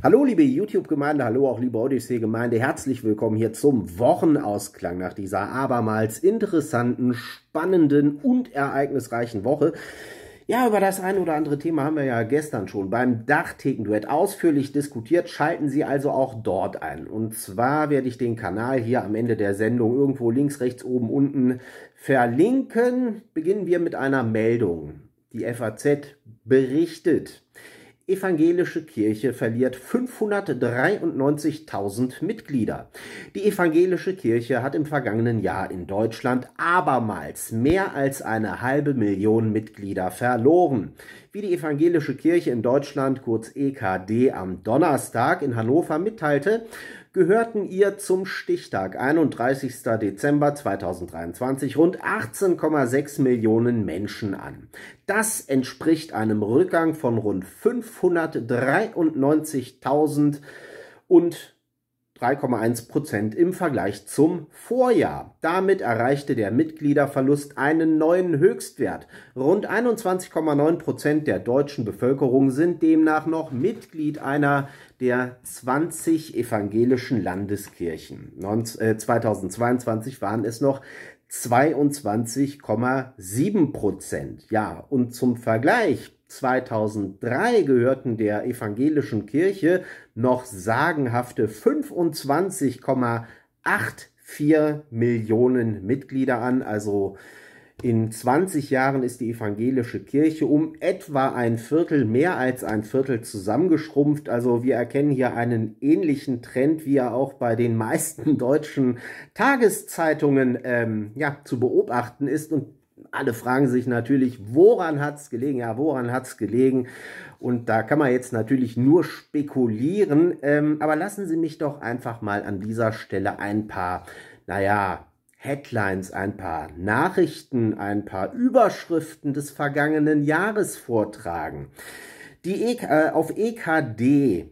Hallo liebe YouTube-Gemeinde, hallo auch liebe Odyssee-Gemeinde, herzlich willkommen hier zum Wochenausklang nach dieser abermals interessanten, spannenden und ereignisreichen Woche. Ja, über das ein oder andere Thema haben wir ja gestern schon beim Dachthekenduett ausführlich diskutiert. Schalten Sie also auch dort ein. Und zwar werde ich den Kanal hier am Ende der Sendung irgendwo links, rechts, oben, unten verlinken. Beginnen wir mit einer Meldung. Die FAZ berichtet evangelische Kirche verliert 593.000 Mitglieder. Die evangelische Kirche hat im vergangenen Jahr in Deutschland abermals mehr als eine halbe Million Mitglieder verloren. Wie die evangelische Kirche in Deutschland kurz EKD am Donnerstag in Hannover mitteilte, gehörten ihr zum Stichtag 31. Dezember 2023 rund 18,6 Millionen Menschen an. Das entspricht einem Rückgang von rund 593.000 und 3,1 Prozent im Vergleich zum Vorjahr. Damit erreichte der Mitgliederverlust einen neuen Höchstwert. Rund 21,9 Prozent der deutschen Bevölkerung sind demnach noch Mitglied einer der 20 evangelischen Landeskirchen. 2022 äh, waren es noch 22,7 Prozent. Ja, und zum Vergleich 2003 gehörten der evangelischen Kirche noch sagenhafte 25,84 Millionen Mitglieder an. Also in 20 Jahren ist die evangelische Kirche um etwa ein Viertel, mehr als ein Viertel zusammengeschrumpft. Also wir erkennen hier einen ähnlichen Trend, wie er auch bei den meisten deutschen Tageszeitungen ähm, ja, zu beobachten ist. Und alle fragen sich natürlich, woran hat es gelegen? Ja, woran hat es gelegen? Und da kann man jetzt natürlich nur spekulieren. Ähm, aber lassen Sie mich doch einfach mal an dieser Stelle ein paar, naja, Headlines, ein paar Nachrichten, ein paar Überschriften des vergangenen Jahres vortragen. Die e äh, auf ekd.de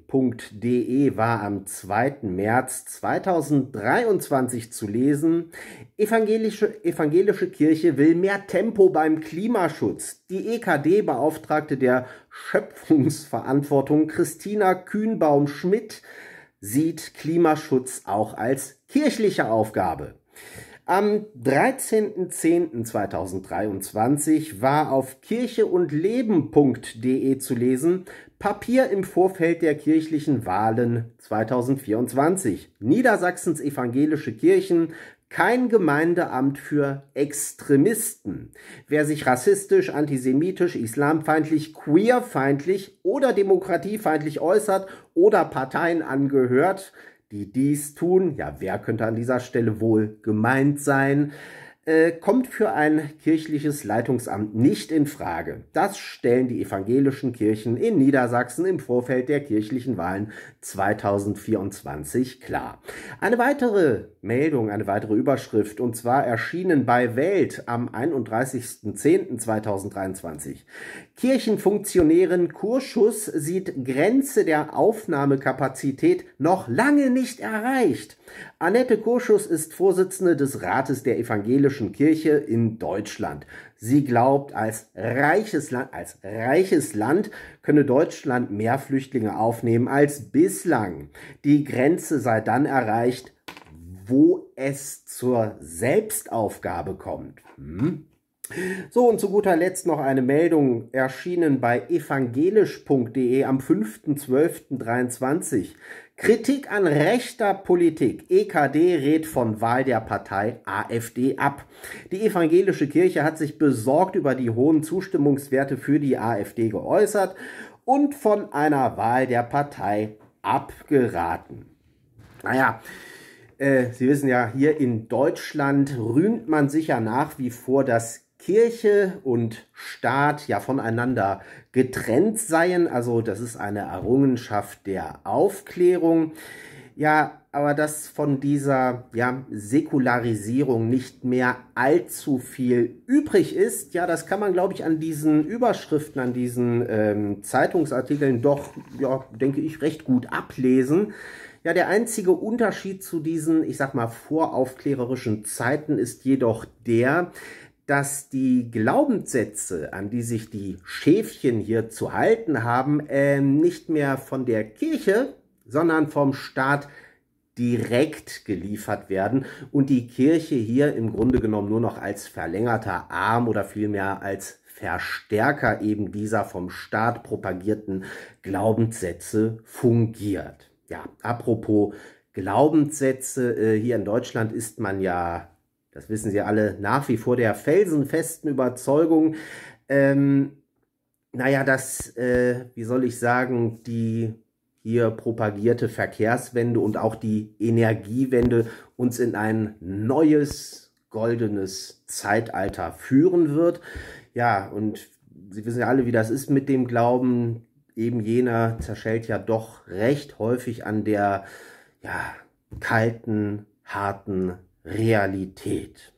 e war am 2. März 2023 zu lesen, evangelische, evangelische Kirche will mehr Tempo beim Klimaschutz. Die EKD-Beauftragte der Schöpfungsverantwortung Christina Kühnbaum-Schmidt sieht Klimaschutz auch als kirchliche Aufgabe. Am 13.10.2023 war auf kircheundleben.de zu lesen Papier im Vorfeld der kirchlichen Wahlen 2024. Niedersachsens evangelische Kirchen kein Gemeindeamt für Extremisten. Wer sich rassistisch, antisemitisch, islamfeindlich, queerfeindlich oder demokratiefeindlich äußert oder Parteien angehört, die dies tun. Ja, wer könnte an dieser Stelle wohl gemeint sein? Äh, kommt für ein kirchliches Leitungsamt nicht in Frage. Das stellen die evangelischen Kirchen in Niedersachsen im Vorfeld der kirchlichen Wahlen 2024 klar. Eine weitere Meldung, eine weitere Überschrift, und zwar erschienen bei Welt am 31.10.2023. Kirchenfunktionärin Kurschus sieht Grenze der Aufnahmekapazität noch lange nicht erreicht. Annette Kurschus ist Vorsitzende des Rates der Evangelischen Kirche in Deutschland. Sie glaubt, als reiches Land, als reiches Land könne Deutschland mehr Flüchtlinge aufnehmen als bislang. Die Grenze sei dann erreicht, wo es zur Selbstaufgabe kommt. Hm? So und zu guter Letzt noch eine Meldung erschienen bei evangelisch.de am 5.12.23. Kritik an rechter Politik. EKD rät von Wahl der Partei AfD ab. Die evangelische Kirche hat sich besorgt über die hohen Zustimmungswerte für die AfD geäußert und von einer Wahl der Partei abgeraten. Naja, äh, Sie wissen ja, hier in Deutschland rühmt man sich ja nach wie vor das Kirche und Staat ja voneinander getrennt seien. Also das ist eine Errungenschaft der Aufklärung. Ja, aber dass von dieser ja, Säkularisierung nicht mehr allzu viel übrig ist, ja, das kann man, glaube ich, an diesen Überschriften, an diesen ähm, Zeitungsartikeln doch, ja, denke ich, recht gut ablesen. Ja, der einzige Unterschied zu diesen, ich sag mal, voraufklärerischen Zeiten ist jedoch der, dass die Glaubenssätze, an die sich die Schäfchen hier zu halten haben, äh, nicht mehr von der Kirche, sondern vom Staat direkt geliefert werden und die Kirche hier im Grunde genommen nur noch als verlängerter Arm oder vielmehr als Verstärker eben dieser vom Staat propagierten Glaubenssätze fungiert. Ja, apropos Glaubenssätze, äh, hier in Deutschland ist man ja das wissen Sie alle, nach wie vor der felsenfesten Überzeugung, ähm, naja, dass, äh, wie soll ich sagen, die hier propagierte Verkehrswende und auch die Energiewende uns in ein neues goldenes Zeitalter führen wird. Ja, und Sie wissen ja alle, wie das ist mit dem Glauben. Eben jener zerschellt ja doch recht häufig an der ja, kalten, harten Realität.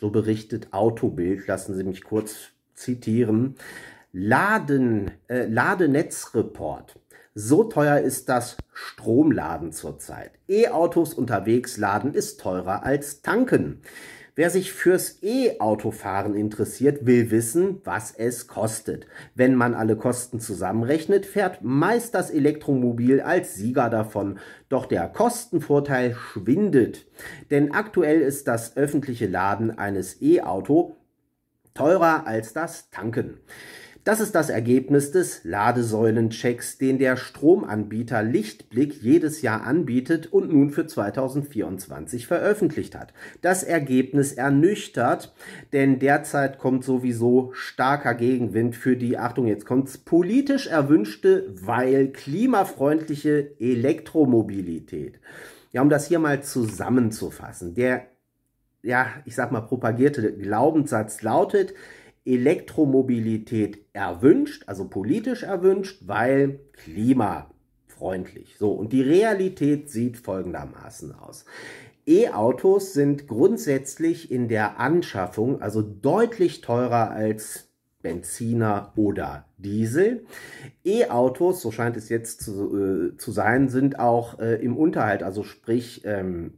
So berichtet Autobild, lassen Sie mich kurz zitieren. Laden, äh, Ladenetzreport. So teuer ist das Stromladen zurzeit. E-Autos unterwegs laden ist teurer als tanken. Wer sich fürs E-Autofahren interessiert, will wissen, was es kostet. Wenn man alle Kosten zusammenrechnet, fährt meist das Elektromobil als Sieger davon. Doch der Kostenvorteil schwindet. Denn aktuell ist das öffentliche Laden eines E-Auto teurer als das Tanken. Das ist das Ergebnis des Ladesäulenchecks, den der Stromanbieter Lichtblick jedes Jahr anbietet und nun für 2024 veröffentlicht hat. Das Ergebnis ernüchtert, denn derzeit kommt sowieso starker Gegenwind für die, Achtung, jetzt kommt's, politisch erwünschte, weil klimafreundliche Elektromobilität. Ja, um das hier mal zusammenzufassen. Der ja, ich sag mal, propagierte Glaubenssatz lautet, Elektromobilität erwünscht, also politisch erwünscht, weil klimafreundlich. So, und die Realität sieht folgendermaßen aus. E-Autos sind grundsätzlich in der Anschaffung also deutlich teurer als Benziner oder Diesel. E-Autos, so scheint es jetzt zu, äh, zu sein, sind auch äh, im Unterhalt, also sprich ähm,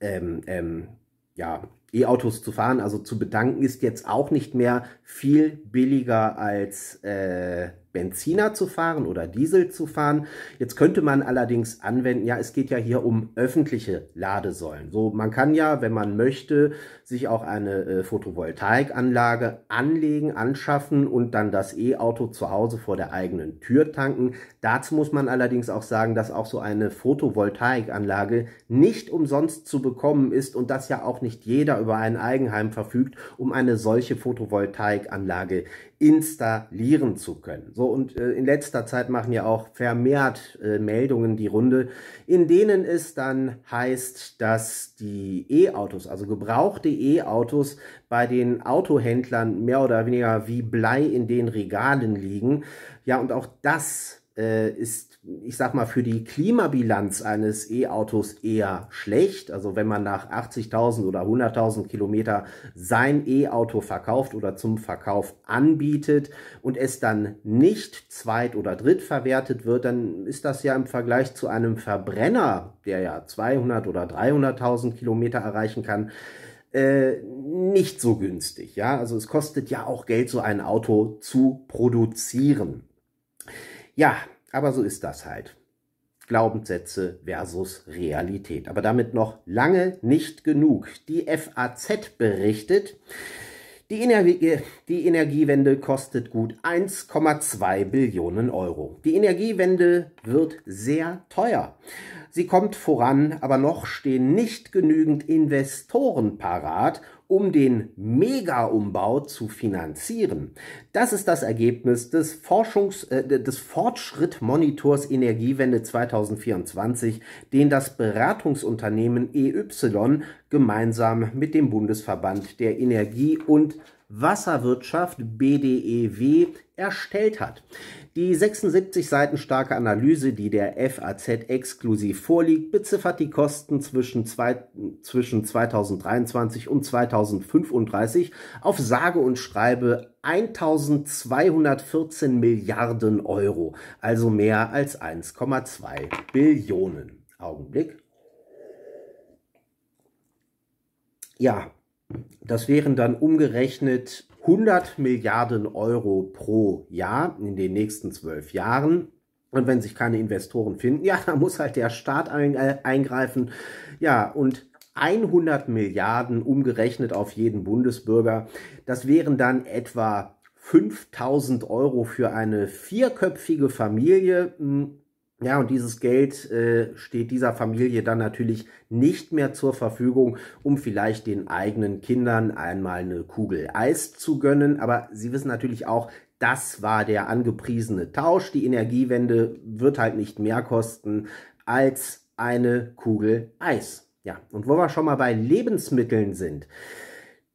ähm, ähm, ja, E-Autos zu fahren. Also zu bedanken ist jetzt auch nicht mehr viel billiger als äh, Benziner zu fahren oder Diesel zu fahren. Jetzt könnte man allerdings anwenden, ja, es geht ja hier um öffentliche Ladesäulen. So, man kann ja, wenn man möchte, sich auch eine äh, Photovoltaikanlage anlegen, anschaffen und dann das E-Auto zu Hause vor der eigenen Tür tanken. Dazu muss man allerdings auch sagen, dass auch so eine Photovoltaikanlage nicht umsonst zu bekommen ist und dass ja auch nicht jeder über ein Eigenheim verfügt, um eine solche Photovoltaik Photovoltaikanlage installieren zu können. So und äh, in letzter Zeit machen ja auch vermehrt äh, Meldungen die Runde, in denen es dann heißt, dass die E-Autos, also gebrauchte E-Autos bei den Autohändlern mehr oder weniger wie Blei in den Regalen liegen. Ja, und auch das äh, ist ich sag mal, für die Klimabilanz eines E-Autos eher schlecht. Also wenn man nach 80.000 oder 100.000 Kilometer sein E-Auto verkauft oder zum Verkauf anbietet und es dann nicht zweit- oder drittverwertet wird, dann ist das ja im Vergleich zu einem Verbrenner, der ja 200.000 oder 300.000 Kilometer erreichen kann, äh, nicht so günstig, ja. Also es kostet ja auch Geld, so ein Auto zu produzieren. Ja, aber so ist das halt. Glaubenssätze versus Realität. Aber damit noch lange nicht genug. Die FAZ berichtet, die, Energie, die Energiewende kostet gut 1,2 Billionen Euro. Die Energiewende wird sehr teuer. Sie kommt voran, aber noch stehen nicht genügend Investoren parat, um den Mega-Umbau zu finanzieren. Das ist das Ergebnis des Forschungs, äh, des fortschritt Energiewende 2024, den das Beratungsunternehmen EY gemeinsam mit dem Bundesverband der Energie- und Wasserwirtschaft BDEW erstellt hat. Die 76 Seiten starke Analyse, die der FAZ exklusiv vorliegt, beziffert die Kosten zwischen, zwei, zwischen 2023 und 2035 auf sage und schreibe 1214 Milliarden Euro, also mehr als 1,2 Billionen. Augenblick. Ja, das wären dann umgerechnet 100 Milliarden Euro pro Jahr in den nächsten zwölf Jahren. Und wenn sich keine Investoren finden, ja, da muss halt der Staat ein, äh, eingreifen. Ja, und 100 Milliarden umgerechnet auf jeden Bundesbürger, das wären dann etwa 5000 Euro für eine vierköpfige Familie. Hm ja, und dieses Geld äh, steht dieser Familie dann natürlich nicht mehr zur Verfügung, um vielleicht den eigenen Kindern einmal eine Kugel Eis zu gönnen. Aber Sie wissen natürlich auch, das war der angepriesene Tausch. Die Energiewende wird halt nicht mehr kosten als eine Kugel Eis. Ja, und wo wir schon mal bei Lebensmitteln sind.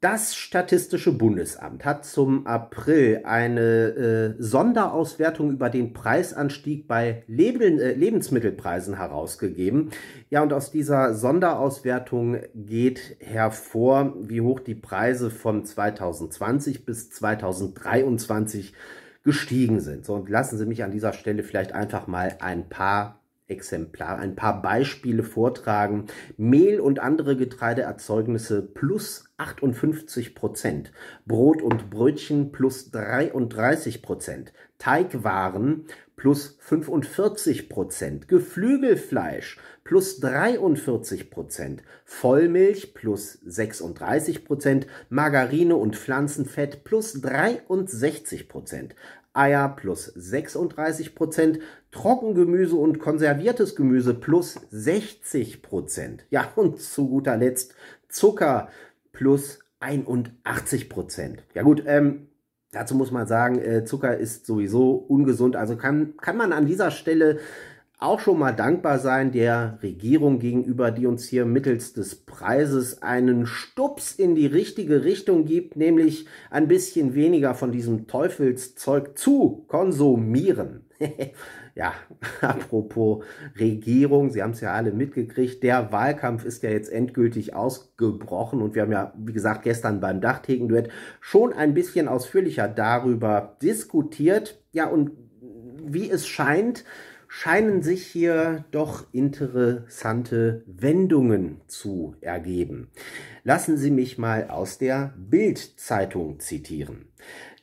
Das Statistische Bundesamt hat zum April eine äh, Sonderauswertung über den Preisanstieg bei Leben, äh, Lebensmittelpreisen herausgegeben. Ja, und aus dieser Sonderauswertung geht hervor, wie hoch die Preise von 2020 bis 2023 gestiegen sind. So, und lassen Sie mich an dieser Stelle vielleicht einfach mal ein paar Exemplare, ein paar Beispiele vortragen. Mehl und andere Getreideerzeugnisse plus 58 Prozent, Brot und Brötchen plus 33 Prozent, Teigwaren plus 45 Prozent, Geflügelfleisch plus 43 Prozent, Vollmilch plus 36 Prozent, Margarine und Pflanzenfett plus 63 Prozent, Eier plus 36 Prozent, Trockengemüse und konserviertes Gemüse plus 60 Prozent. Ja, und zu guter Letzt Zucker plus 81 Prozent. Ja gut, ähm, dazu muss man sagen, äh, Zucker ist sowieso ungesund, also kann, kann man an dieser Stelle auch schon mal dankbar sein der Regierung gegenüber, die uns hier mittels des Preises einen Stups in die richtige Richtung gibt, nämlich ein bisschen weniger von diesem Teufelszeug zu konsumieren. ja, apropos Regierung, Sie haben es ja alle mitgekriegt, der Wahlkampf ist ja jetzt endgültig ausgebrochen und wir haben ja, wie gesagt, gestern beim dachtegen duett schon ein bisschen ausführlicher darüber diskutiert. Ja, und wie es scheint, scheinen sich hier doch interessante Wendungen zu ergeben. Lassen Sie mich mal aus der Bildzeitung zitieren.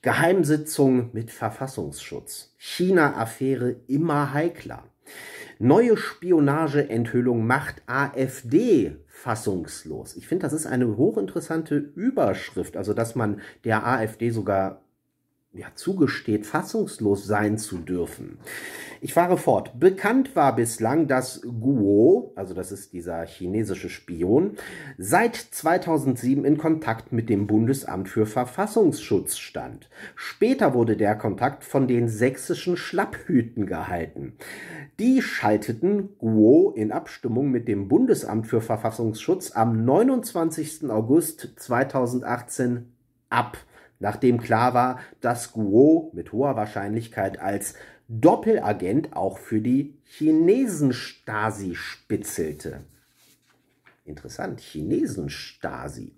Geheimsitzung mit Verfassungsschutz. China-Affäre immer heikler. Neue Spionageenthüllung macht AfD fassungslos. Ich finde, das ist eine hochinteressante Überschrift, also dass man der AfD sogar ja, zugesteht, fassungslos sein zu dürfen. Ich fahre fort. Bekannt war bislang, dass Guo, also das ist dieser chinesische Spion, seit 2007 in Kontakt mit dem Bundesamt für Verfassungsschutz stand. Später wurde der Kontakt von den sächsischen Schlapphüten gehalten. Die schalteten Guo in Abstimmung mit dem Bundesamt für Verfassungsschutz am 29. August 2018 ab nachdem klar war, dass Guo mit hoher Wahrscheinlichkeit als Doppelagent auch für die Chinesen-Stasi spitzelte. Interessant, Chinesen-Stasi.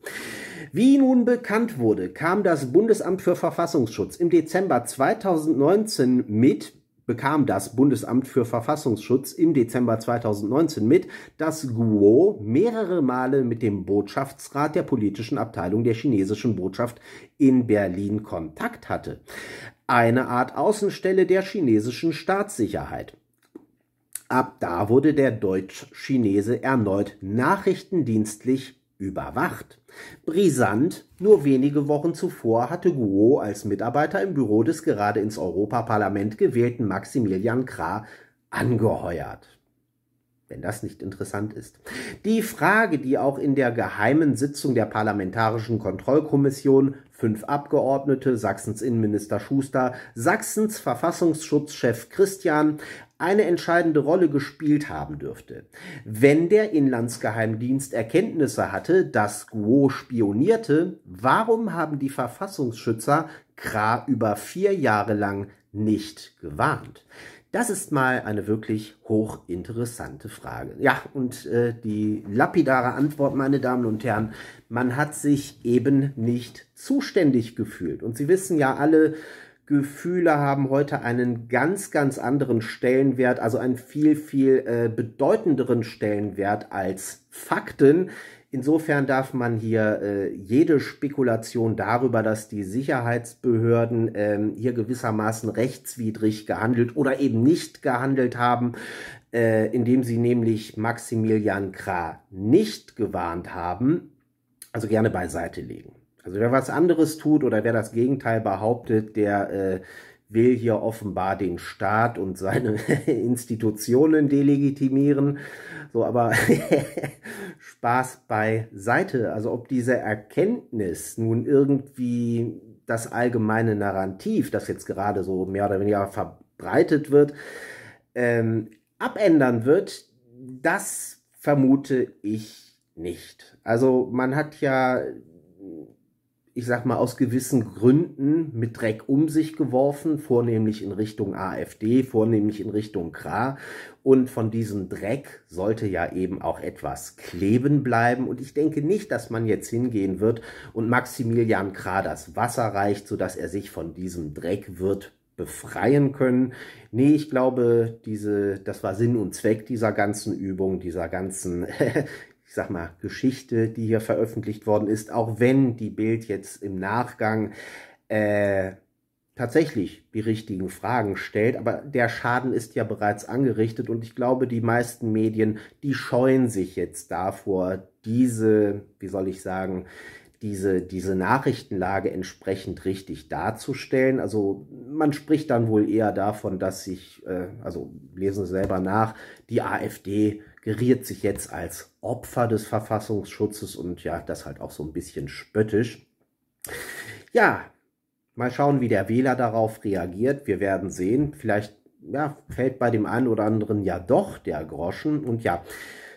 Wie nun bekannt wurde, kam das Bundesamt für Verfassungsschutz im Dezember 2019 mit bekam das Bundesamt für Verfassungsschutz im Dezember 2019 mit, dass Guo mehrere Male mit dem Botschaftsrat der politischen Abteilung der chinesischen Botschaft in Berlin Kontakt hatte. Eine Art Außenstelle der chinesischen Staatssicherheit. Ab da wurde der Deutsch-Chinese erneut nachrichtendienstlich überwacht. Brisant, nur wenige Wochen zuvor hatte Guo als Mitarbeiter im Büro des gerade ins Europaparlament gewählten Maximilian Krah angeheuert. Wenn das nicht interessant ist. Die Frage, die auch in der geheimen Sitzung der Parlamentarischen Kontrollkommission fünf Abgeordnete, Sachsens Innenminister Schuster, Sachsens Verfassungsschutzchef Christian, eine entscheidende Rolle gespielt haben dürfte. Wenn der Inlandsgeheimdienst Erkenntnisse hatte, dass Guo spionierte, warum haben die Verfassungsschützer Kra über vier Jahre lang nicht gewarnt? Das ist mal eine wirklich hochinteressante Frage. Ja, und äh, die lapidare Antwort, meine Damen und Herren, man hat sich eben nicht zuständig gefühlt. Und Sie wissen ja alle, Gefühle haben heute einen ganz, ganz anderen Stellenwert, also einen viel, viel äh, bedeutenderen Stellenwert als Fakten. Insofern darf man hier äh, jede Spekulation darüber, dass die Sicherheitsbehörden ähm, hier gewissermaßen rechtswidrig gehandelt oder eben nicht gehandelt haben, äh, indem sie nämlich Maximilian Krah nicht gewarnt haben, also gerne beiseite legen. Also wer was anderes tut oder wer das Gegenteil behauptet, der äh, will hier offenbar den Staat und seine Institutionen delegitimieren. So, aber Spaß beiseite. Also ob diese Erkenntnis nun irgendwie das allgemeine Narrativ, das jetzt gerade so mehr oder weniger verbreitet wird, ähm, abändern wird, das vermute ich nicht. Also man hat ja ich sag mal, aus gewissen Gründen mit Dreck um sich geworfen, vornehmlich in Richtung AfD, vornehmlich in Richtung Kra. Und von diesem Dreck sollte ja eben auch etwas kleben bleiben. Und ich denke nicht, dass man jetzt hingehen wird und Maximilian Kra das Wasser reicht, sodass er sich von diesem Dreck wird befreien können. Nee, ich glaube, diese, das war Sinn und Zweck dieser ganzen Übung, dieser ganzen ich sag mal, Geschichte, die hier veröffentlicht worden ist, auch wenn die Bild jetzt im Nachgang äh, tatsächlich die richtigen Fragen stellt. Aber der Schaden ist ja bereits angerichtet und ich glaube, die meisten Medien, die scheuen sich jetzt davor, diese, wie soll ich sagen, diese, diese Nachrichtenlage entsprechend richtig darzustellen. Also man spricht dann wohl eher davon, dass sich, äh, also lesen Sie selber nach, die AfD geriert sich jetzt als Opfer des Verfassungsschutzes und ja, das halt auch so ein bisschen spöttisch. Ja, mal schauen, wie der Wähler darauf reagiert. Wir werden sehen. Vielleicht ja, fällt bei dem einen oder anderen ja doch der Groschen. Und ja,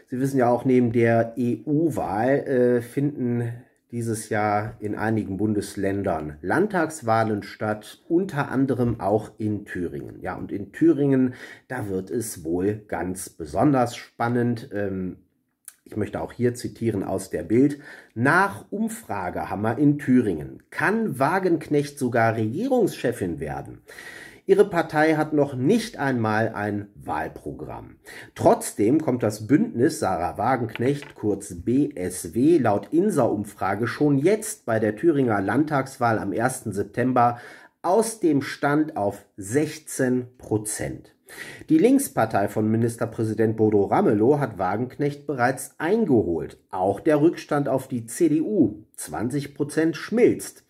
Sie wissen ja auch, neben der EU-Wahl äh, finden dieses Jahr in einigen Bundesländern Landtagswahlen statt, unter anderem auch in Thüringen. Ja, und in Thüringen, da wird es wohl ganz besonders spannend. Ähm, ich möchte auch hier zitieren aus der Bild. Nach Umfragehammer in Thüringen kann Wagenknecht sogar Regierungschefin werden. Ihre Partei hat noch nicht einmal ein Wahlprogramm. Trotzdem kommt das Bündnis Sarah Wagenknecht, kurz BSW, laut Insa-Umfrage schon jetzt bei der Thüringer Landtagswahl am 1. September aus dem Stand auf 16 Prozent. Die Linkspartei von Ministerpräsident Bodo Ramelow hat Wagenknecht bereits eingeholt. Auch der Rückstand auf die CDU, 20 Prozent, schmilzt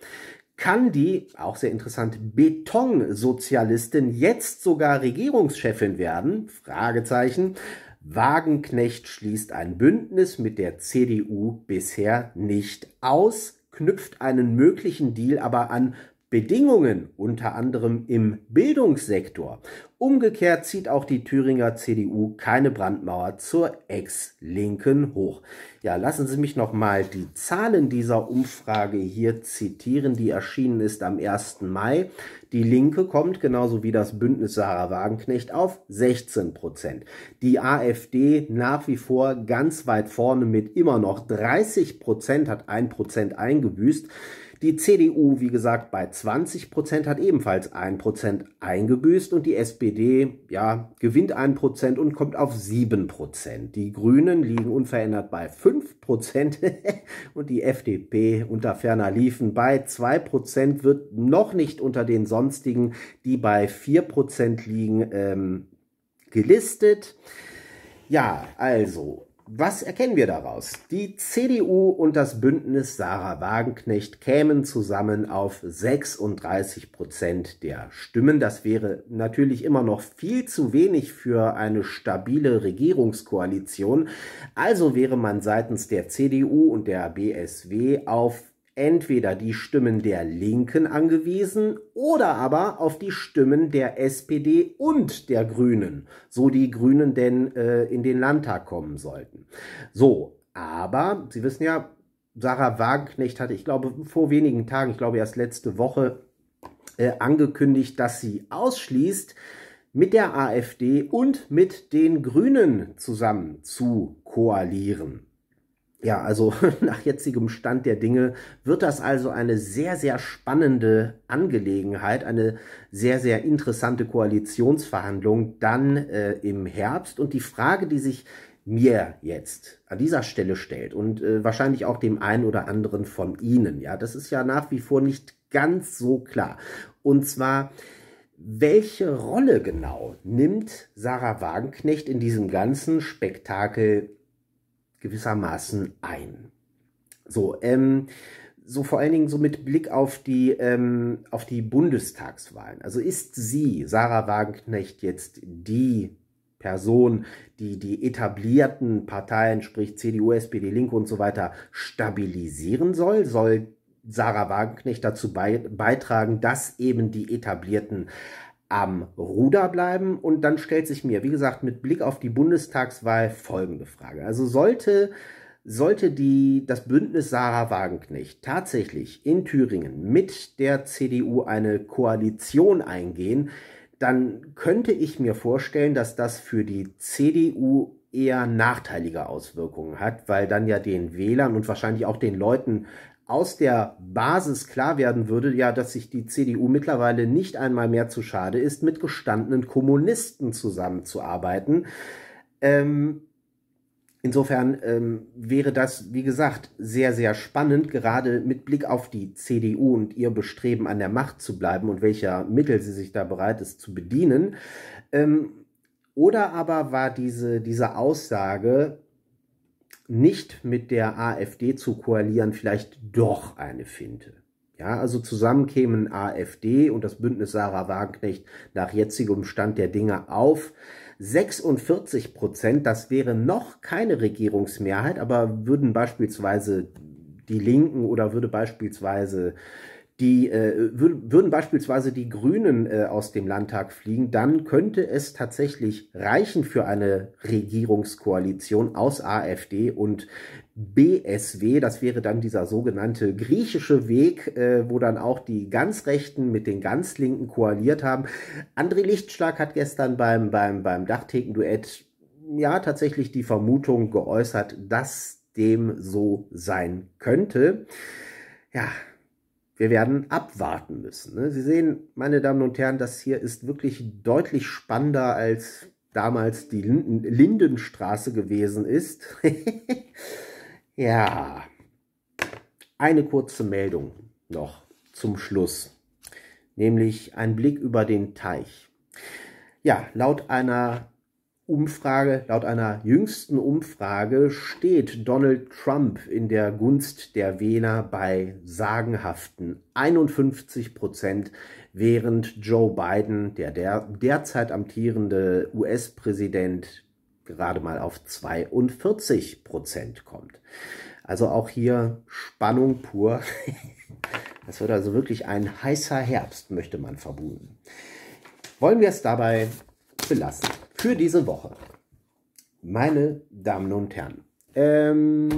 kann die, auch sehr interessant, Betonsozialistin jetzt sogar Regierungschefin werden? Fragezeichen. Wagenknecht schließt ein Bündnis mit der CDU bisher nicht aus, knüpft einen möglichen Deal aber an Bedingungen, unter anderem im Bildungssektor. Umgekehrt zieht auch die Thüringer CDU keine Brandmauer zur Ex-Linken hoch. Ja, lassen Sie mich nochmal die Zahlen dieser Umfrage hier zitieren, die erschienen ist am 1. Mai. Die Linke kommt, genauso wie das Bündnis Sarah Wagenknecht, auf 16 Prozent. Die AfD nach wie vor ganz weit vorne mit immer noch 30 Prozent, hat 1 Prozent eingebüßt. Die CDU, wie gesagt, bei 20 Prozent hat ebenfalls 1 Prozent eingebüßt und die SPD, ja, gewinnt 1 Prozent und kommt auf 7 Prozent. Die Grünen liegen unverändert bei 5 Prozent und die FDP unter ferner liefen bei 2 Prozent, wird noch nicht unter den sonstigen, die bei 4 Prozent liegen, ähm, gelistet. Ja, also was erkennen wir daraus? Die CDU und das Bündnis Sarah Wagenknecht kämen zusammen auf 36 Prozent der Stimmen. Das wäre natürlich immer noch viel zu wenig für eine stabile Regierungskoalition. Also wäre man seitens der CDU und der BSW auf entweder die Stimmen der Linken angewiesen oder aber auf die Stimmen der SPD und der Grünen, so die Grünen denn äh, in den Landtag kommen sollten. So, aber Sie wissen ja, Sarah Wagenknecht hatte, ich glaube, vor wenigen Tagen, ich glaube erst letzte Woche, äh, angekündigt, dass sie ausschließt, mit der AfD und mit den Grünen zusammen zu koalieren. Ja, also nach jetzigem Stand der Dinge wird das also eine sehr, sehr spannende Angelegenheit, eine sehr, sehr interessante Koalitionsverhandlung dann äh, im Herbst. Und die Frage, die sich mir jetzt an dieser Stelle stellt und äh, wahrscheinlich auch dem einen oder anderen von Ihnen, ja, das ist ja nach wie vor nicht ganz so klar. Und zwar, welche Rolle genau nimmt Sarah Wagenknecht in diesem ganzen Spektakel gewissermaßen ein. So, ähm, so vor allen Dingen so mit Blick auf die, ähm, auf die Bundestagswahlen. Also ist sie, Sarah Wagenknecht, jetzt die Person, die die etablierten Parteien, sprich CDU, SPD, Linke und so weiter, stabilisieren soll? Soll Sarah Wagenknecht dazu beitragen, dass eben die etablierten am Ruder bleiben. Und dann stellt sich mir, wie gesagt, mit Blick auf die Bundestagswahl folgende Frage. Also sollte, sollte die, das Bündnis Sarah Wagenknecht tatsächlich in Thüringen mit der CDU eine Koalition eingehen, dann könnte ich mir vorstellen, dass das für die CDU eher nachteilige Auswirkungen hat, weil dann ja den Wählern und wahrscheinlich auch den Leuten aus der Basis klar werden würde, ja, dass sich die CDU mittlerweile nicht einmal mehr zu schade ist, mit gestandenen Kommunisten zusammenzuarbeiten. Ähm, insofern ähm, wäre das, wie gesagt, sehr, sehr spannend, gerade mit Blick auf die CDU und ihr Bestreben an der Macht zu bleiben und welcher Mittel sie sich da bereit ist zu bedienen. Ähm, oder aber war diese, diese Aussage, nicht mit der AfD zu koalieren, vielleicht doch eine Finte. Ja, also zusammen kämen AfD und das Bündnis Sarah Wagenknecht nach jetzigem Stand der Dinge auf 46 Prozent. Das wäre noch keine Regierungsmehrheit, aber würden beispielsweise die Linken oder würde beispielsweise die äh, würden beispielsweise die Grünen äh, aus dem Landtag fliegen, dann könnte es tatsächlich reichen für eine Regierungskoalition aus AfD und BSW. Das wäre dann dieser sogenannte griechische Weg, äh, wo dann auch die ganz Rechten mit den ganz Linken koaliert haben. André Lichtschlag hat gestern beim, beim, beim Dachtheken-Duett ja tatsächlich die Vermutung geäußert, dass dem so sein könnte. Ja, wir werden abwarten müssen. Ne? Sie sehen, meine Damen und Herren, das hier ist wirklich deutlich spannender als damals die Lindenstraße gewesen ist. ja, eine kurze Meldung noch zum Schluss, nämlich ein Blick über den Teich. Ja, laut einer Umfrage, laut einer jüngsten Umfrage steht Donald Trump in der Gunst der Wähler bei sagenhaften 51 Prozent, während Joe Biden, der, der derzeit amtierende US-Präsident, gerade mal auf 42 Prozent kommt. Also auch hier Spannung pur. Das wird also wirklich ein heißer Herbst, möchte man verbunden. Wollen wir es dabei belassen für diese Woche. Meine Damen und Herren, ähm,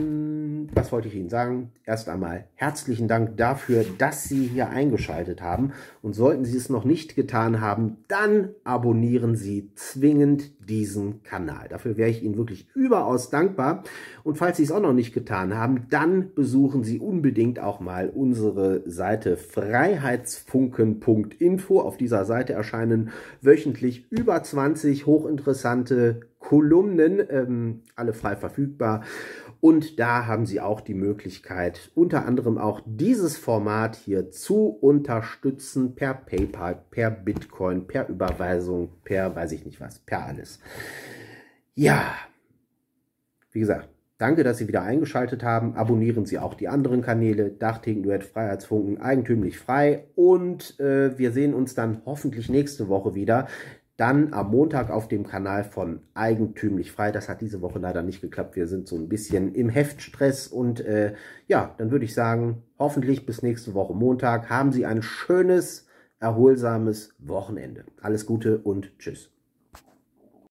was wollte ich Ihnen sagen? Erst einmal herzlichen Dank dafür, dass Sie hier eingeschaltet haben. Und sollten Sie es noch nicht getan haben, dann abonnieren Sie zwingend diesen Kanal. Dafür wäre ich Ihnen wirklich überaus dankbar. Und falls Sie es auch noch nicht getan haben, dann besuchen Sie unbedingt auch mal unsere Seite freiheitsfunken.info. Auf dieser Seite erscheinen wöchentlich über 20 hochinteressante Kolumnen, ähm, alle frei verfügbar. Und da haben Sie auch die Möglichkeit, unter anderem auch dieses Format hier zu unterstützen per PayPal, per Bitcoin, per Überweisung, per weiß ich nicht was, per alles. Ja, wie gesagt, danke, dass Sie wieder eingeschaltet haben. Abonnieren Sie auch die anderen Kanäle, Dachting, Duett, Freiheitsfunken, Eigentümlich Frei. Und äh, wir sehen uns dann hoffentlich nächste Woche wieder. Dann am Montag auf dem Kanal von Eigentümlich Frei. Das hat diese Woche leider nicht geklappt. Wir sind so ein bisschen im Heftstress. Und äh, ja, dann würde ich sagen, hoffentlich bis nächste Woche Montag. Haben Sie ein schönes, erholsames Wochenende. Alles Gute und tschüss.